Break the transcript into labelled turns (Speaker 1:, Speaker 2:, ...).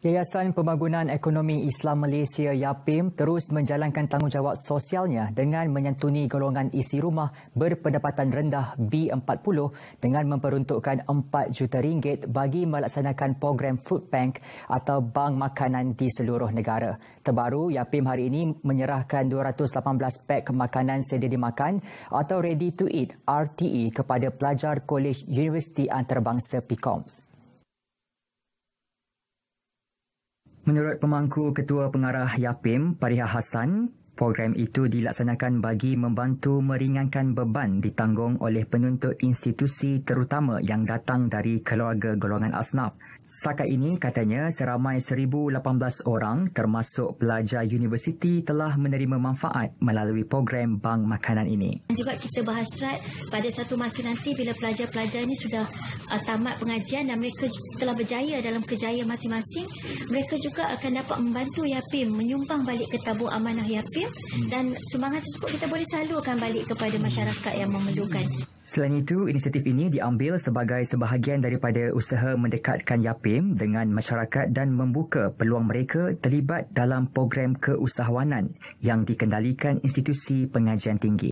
Speaker 1: Yayasan Pembangunan Ekonomi Islam Malaysia YAPIM terus menjalankan tanggungjawab sosialnya dengan menyentuni golongan isi rumah berpendapatan rendah B40 dengan memperuntukkan RM4 juta ringgit bagi melaksanakan program Food Bank atau Bank Makanan di seluruh negara. Terbaru, YAPIM hari ini menyerahkan 218 pek makanan sedia dimakan atau Ready to Eat RTE kepada pelajar Kolej Universiti Antarabangsa PIKOMS. Menurut pemangku Ketua Pengarah YAPIM, Pariha Hassan, Program itu dilaksanakan bagi membantu meringankan beban ditanggung oleh penuntut institusi terutama yang datang dari keluarga golongan asnaf. Setakat ini katanya seramai 1,018 orang termasuk pelajar universiti telah menerima manfaat melalui program bank makanan ini.
Speaker 2: Juga kita berhasrat pada satu masa nanti bila pelajar-pelajar ini sudah uh, tamat pengajian dan mereka telah berjaya dalam kejayaan masing-masing, mereka juga akan dapat membantu YAPIM menyumbang balik ke tabung amanah YAPIM Hmm. dan semangat tersebut kita boleh salurkan balik kepada masyarakat yang memerlukan.
Speaker 1: Selain itu, inisiatif ini diambil sebagai sebahagian daripada usaha mendekatkan YAPIM dengan masyarakat dan membuka peluang mereka terlibat dalam program keusahawanan yang dikendalikan institusi pengajian tinggi.